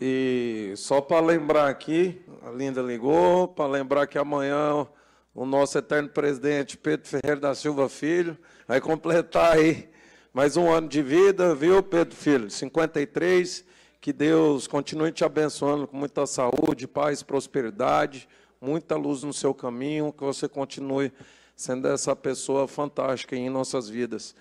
E só para lembrar aqui, a Linda ligou, para lembrar que amanhã o nosso eterno presidente Pedro Ferreira da Silva Filho vai completar aí mais um ano de vida, viu, Pedro Filho? 53. Que Deus continue te abençoando com muita saúde, paz, prosperidade, muita luz no seu caminho, que você continue sendo essa pessoa fantástica em nossas vidas.